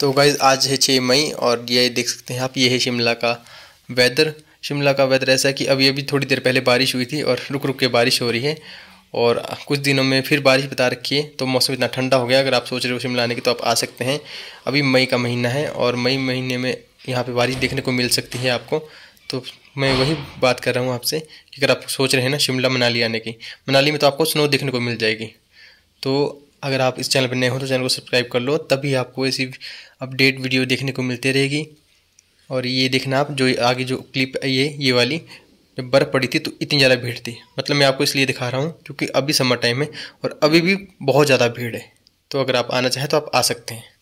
तो गाइज आज है छः मई और ये देख सकते हैं आप ये है शिमला का वेदर शिमला का वेदर ऐसा है कि अभी अभी थोड़ी देर पहले बारिश हुई थी और रुक रुक के बारिश हो रही है और कुछ दिनों में फिर बारिश बता रखी है तो मौसम इतना ठंडा हो गया अगर आप सोच रहे हो शिमला आने की तो आप आ सकते हैं अभी मई का महीना है और मई महीने में यहाँ पर बारिश देखने को मिल सकती है आपको तो मैं वही बात कर रहा हूँ आपसे कि अगर आप सोच रहे हैं ना शिमला मनाली आने की मनाली में तो आपको स्नो देखने को मिल जाएगी तो अगर आप इस चैनल पर नए हो तो चैनल को सब्सक्राइब कर लो तभी आपको ऐसी अपडेट वीडियो देखने को मिलती रहेगी और ये देखना आप जो आगे जो क्लिप है ये ये वाली जब बर्फ़ पड़ी थी तो इतनी ज़्यादा भीड़ थी मतलब मैं आपको इसलिए दिखा रहा हूँ क्योंकि अभी समर टाइम है और अभी भी बहुत ज़्यादा भीड़ है तो अगर आप आना चाहें तो आप आ सकते हैं